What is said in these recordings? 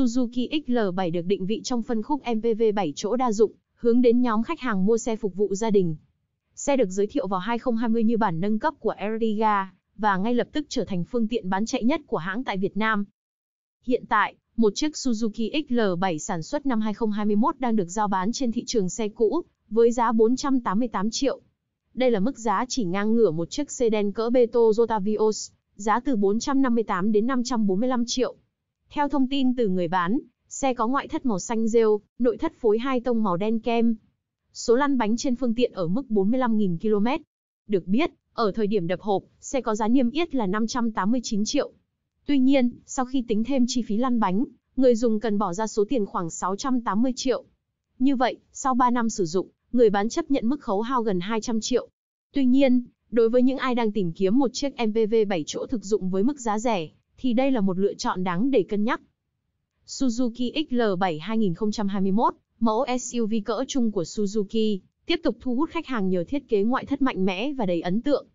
Suzuki XL7 được định vị trong phân khúc MPV 7 chỗ đa dụng, hướng đến nhóm khách hàng mua xe phục vụ gia đình. Xe được giới thiệu vào 2020 như bản nâng cấp của Ertiga và ngay lập tức trở thành phương tiện bán chạy nhất của hãng tại Việt Nam. Hiện tại, một chiếc Suzuki XL7 sản xuất năm 2021 đang được giao bán trên thị trường xe cũ với giá 488 triệu. Đây là mức giá chỉ ngang ngửa một chiếc sedan cỡ bê Toyota giá từ 458 đến 545 triệu. Theo thông tin từ người bán, xe có ngoại thất màu xanh rêu, nội thất phối hai tông màu đen kem. Số lăn bánh trên phương tiện ở mức 45.000 km. Được biết, ở thời điểm đập hộp, xe có giá niêm yết là 589 triệu. Tuy nhiên, sau khi tính thêm chi phí lăn bánh, người dùng cần bỏ ra số tiền khoảng 680 triệu. Như vậy, sau 3 năm sử dụng, người bán chấp nhận mức khấu hao gần 200 triệu. Tuy nhiên, đối với những ai đang tìm kiếm một chiếc MPV 7 chỗ thực dụng với mức giá rẻ, thì đây là một lựa chọn đáng để cân nhắc. Suzuki XL7 2021, mẫu SUV cỡ trung của Suzuki, tiếp tục thu hút khách hàng nhờ thiết kế ngoại thất mạnh mẽ và đầy ấn tượng.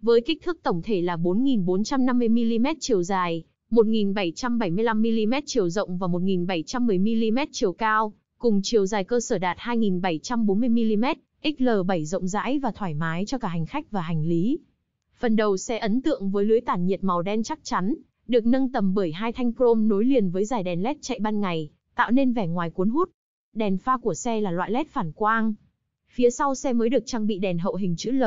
Với kích thước tổng thể là 4.450mm chiều dài, 1.775mm chiều rộng và 1.710mm chiều cao, cùng chiều dài cơ sở đạt 2.740mm, XL7 rộng rãi và thoải mái cho cả hành khách và hành lý. Phần đầu xe ấn tượng với lưới tản nhiệt màu đen chắc chắn, được nâng tầm bởi hai thanh chrome nối liền với dải đèn led chạy ban ngày, tạo nên vẻ ngoài cuốn hút. Đèn pha của xe là loại led phản quang. Phía sau xe mới được trang bị đèn hậu hình chữ L,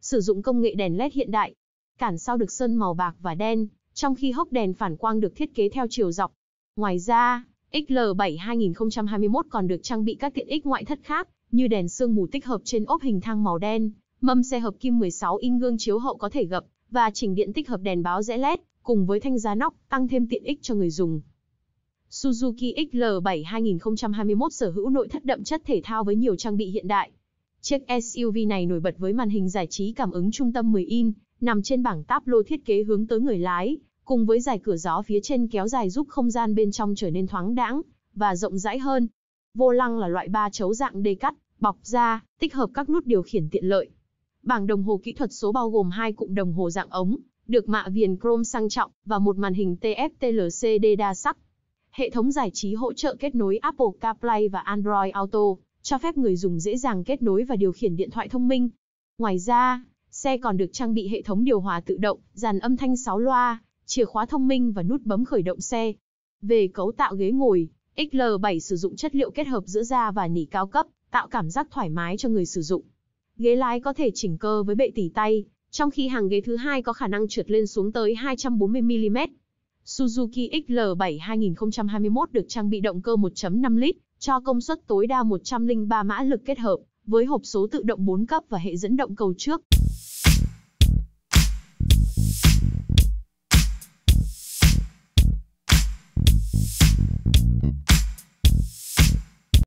sử dụng công nghệ đèn led hiện đại. Cản sau được sơn màu bạc và đen, trong khi hốc đèn phản quang được thiết kế theo chiều dọc. Ngoài ra, XL7 2021 còn được trang bị các tiện ích ngoại thất khác, như đèn sương mù tích hợp trên ốp hình thang màu đen, mâm xe hợp kim 16 in gương chiếu hậu có thể gập và chỉnh điện tích hợp đèn báo rẽ led cùng với thanh giá nóc, tăng thêm tiện ích cho người dùng. Suzuki XL7 2021 sở hữu nội thất đậm chất thể thao với nhiều trang bị hiện đại. Chiếc SUV này nổi bật với màn hình giải trí cảm ứng trung tâm 10 in, nằm trên bảng táp lô thiết kế hướng tới người lái, cùng với dài cửa gió phía trên kéo dài giúp không gian bên trong trở nên thoáng đãng và rộng rãi hơn. Vô lăng là loại ba chấu dạng đê cắt, bọc da, tích hợp các nút điều khiển tiện lợi. Bảng đồng hồ kỹ thuật số bao gồm hai cụm đồng hồ dạng ống, được mạ viền chrome sang trọng và một màn hình TFT LCD đa sắc. Hệ thống giải trí hỗ trợ kết nối Apple CarPlay và Android Auto, cho phép người dùng dễ dàng kết nối và điều khiển điện thoại thông minh. Ngoài ra, xe còn được trang bị hệ thống điều hòa tự động, dàn âm thanh 6 loa, chìa khóa thông minh và nút bấm khởi động xe. Về cấu tạo ghế ngồi, XL7 sử dụng chất liệu kết hợp giữa da và nỉ cao cấp, tạo cảm giác thoải mái cho người sử dụng. Ghế lái có thể chỉnh cơ với bệ tỉ tay, trong khi hàng ghế thứ hai có khả năng trượt lên xuống tới 240mm. Suzuki XL7 2021 được trang bị động cơ 1.5 lít, cho công suất tối đa 103 mã lực kết hợp, với hộp số tự động 4 cấp và hệ dẫn động cầu trước.